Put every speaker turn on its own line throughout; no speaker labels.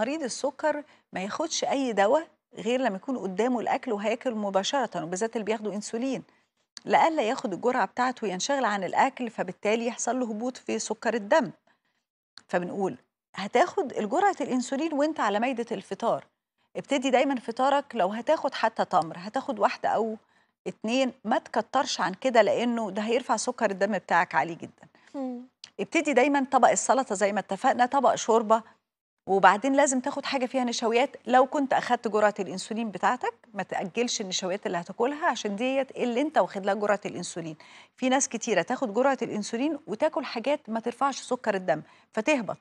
مريض السكر ما ياخدش اي دواء غير لما يكون قدامه الاكل وهياكل مباشره وبالذات اللي بياخدوا انسولين لألا ياخد الجرعه بتاعته ينشغل عن الاكل فبالتالي يحصل له هبوط في سكر الدم فبنقول هتاخد الجرعه الانسولين وانت على مائده الفطار ابتدي دايما فطارك لو هتاخد حتى تمر هتاخد واحده او اتنين ما تكترش عن كده لانه ده هيرفع سكر الدم بتاعك عالي جدا ابتدي دايما طبق السلطه زي ما اتفقنا طبق شوربه وبعدين لازم تاخد حاجه فيها نشويات لو كنت اخدت جرعه الانسولين بتاعتك ما تاجلش النشويات اللي هتاكلها عشان ديت اللي انت واخد لها جرعه الانسولين في ناس كتيره تاخد جرعه الانسولين وتاكل حاجات ما ترفعش سكر الدم فتهبط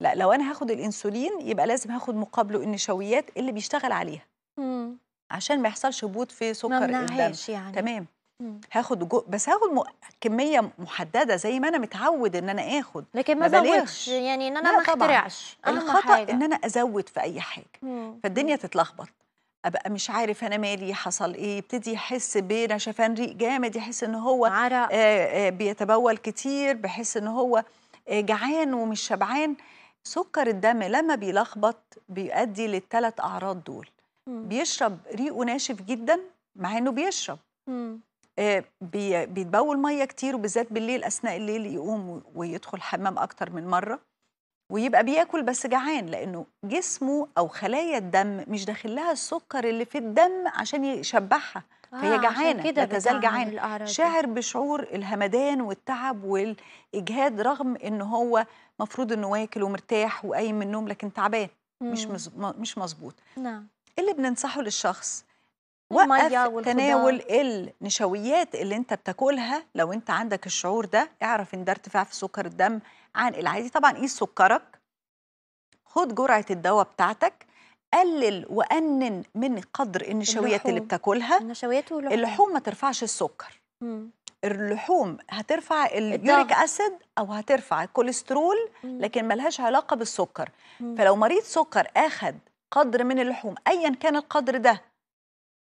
لا لو انا هاخد الانسولين يبقى لازم هاخد مقابله النشويات اللي بيشتغل عليها امم عشان ما يحصلش هبوط في سكر الدم يعني. تمام هاخد جو بس هاخد م... كميه محدده زي ما انا متعود ان انا اخد لكن ما ازودش يعني ان انا ما اخترعش الخطا حاجة. ان انا ازود في اي حاجه مم. فالدنيا تتلخبط ابقى مش عارف انا مالي حصل ايه يبتدي يحس بنشفان ريق جامد يحس ان هو عرق. آآ آه، آه، بيتبول كتير بحس ان هو آه، جعان ومش شبعان سكر الدم لما بيلخبط بيؤدي للثلاث اعراض دول مم. بيشرب ريقه ناشف جدا مع انه بيشرب مم. آه، بيتبول ميه كتير وبالذات بالليل اثناء الليل يقوم ويدخل حمام اكتر من مره ويبقى بياكل بس جعان لانه جسمه او خلايا الدم مش داخل لها السكر اللي في الدم عشان يشبعها آه فهي جعانه لا تزال جعانه شاعر بشعور الهمدان والتعب والاجهاد رغم ان هو مفروض انه واكل ومرتاح وقايم من النوم لكن تعبان مش مش مظبوط نعم اللي بننصحه للشخص وقف تناول النشويات اللي انت بتاكلها لو انت عندك الشعور ده اعرف ان ده ارتفاع في سكر الدم عن العادي طبعا قيس إيه سكرك خد جرعه الدواء بتاعتك قلل وقنن من قدر النشويات اللحوم. اللي بتاكلها النشويات واللحوم اللحوم ما ترفعش السكر مم. اللحوم هترفع اليوريك اسيد او هترفع الكوليسترول مم. لكن ملهاش علاقه بالسكر مم. فلو مريض سكر اخد قدر من اللحوم ايا كان القدر ده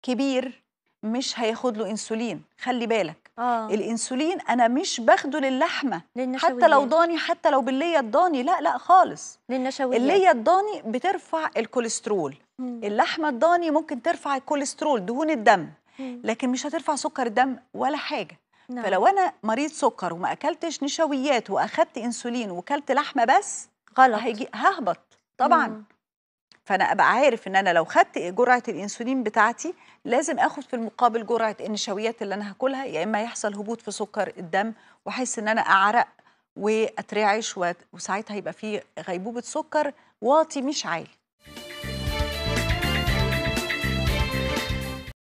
كبير مش هياخد له انسولين خلي بالك آه. الانسولين انا مش باخده للحمه للنشويات. حتى لو ضاني حتى لو بالليه الضاني لا لا خالص للنشويات الليه الضاني بترفع الكوليسترول مم. اللحمه الضاني ممكن ترفع الكوليسترول دهون الدم مم. لكن مش هترفع سكر الدم ولا حاجه نعم. فلو انا مريض سكر وما اكلتش نشويات واخدت انسولين وكلت لحمه بس غلط هيجي ههبط طبعا مم. فانا ابقى عارف ان انا لو خدت جرعه الانسولين بتاعتي لازم اخد في المقابل جرعه النشويات اللي انا هاكلها يا اما يحصل هبوط في سكر الدم واحس ان انا اعرق واترعش وساعتها يبقى في غيبوبه سكر واطي مش عالي